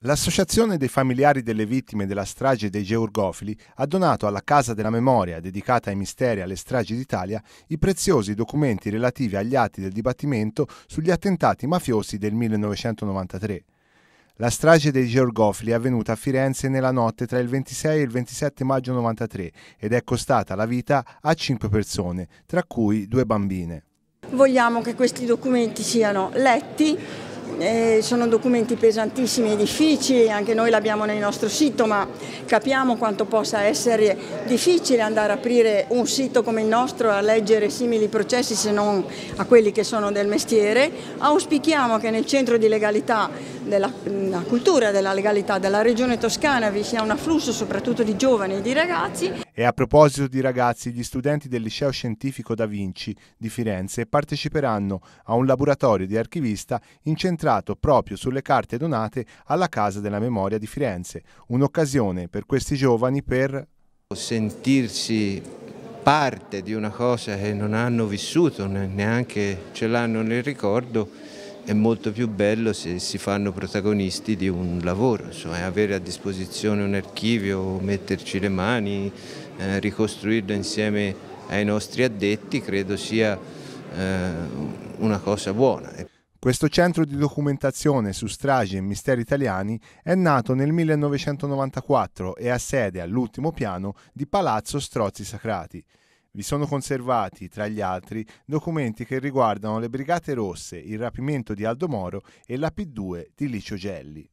L'Associazione dei familiari delle vittime della strage dei Georgofili ha donato alla Casa della Memoria, dedicata ai misteri e alle stragi d'Italia, i preziosi documenti relativi agli atti del dibattimento sugli attentati mafiosi del 1993. La strage dei Georgofili è avvenuta a Firenze nella notte tra il 26 e il 27 maggio 1993 ed è costata la vita a cinque persone, tra cui due bambine. Vogliamo che questi documenti siano letti eh, sono documenti pesantissimi e difficili, anche noi l'abbiamo nel nostro sito, ma capiamo quanto possa essere difficile andare ad aprire un sito come il nostro a leggere simili processi se non a quelli che sono del mestiere. Auspichiamo che nel centro di legalità della, della cultura, della legalità della regione toscana, vi sia un afflusso soprattutto di giovani e di ragazzi. E a proposito di ragazzi, gli studenti del Liceo Scientifico Da Vinci di Firenze parteciperanno a un laboratorio di archivista incentrato proprio sulle carte donate alla Casa della Memoria di Firenze. Un'occasione per questi giovani per... Sentirsi parte di una cosa che non hanno vissuto, neanche ce l'hanno nel ricordo, è molto più bello se si fanno protagonisti di un lavoro, insomma, cioè avere a disposizione un archivio, metterci le mani, eh, ricostruirlo insieme ai nostri addetti, credo sia eh, una cosa buona. Questo centro di documentazione su stragi e misteri italiani è nato nel 1994 e ha sede all'ultimo piano di Palazzo Strozzi Sacrati. Vi sono conservati, tra gli altri, documenti che riguardano le Brigate Rosse, il rapimento di Aldo Moro e la P2 di Licio Gelli.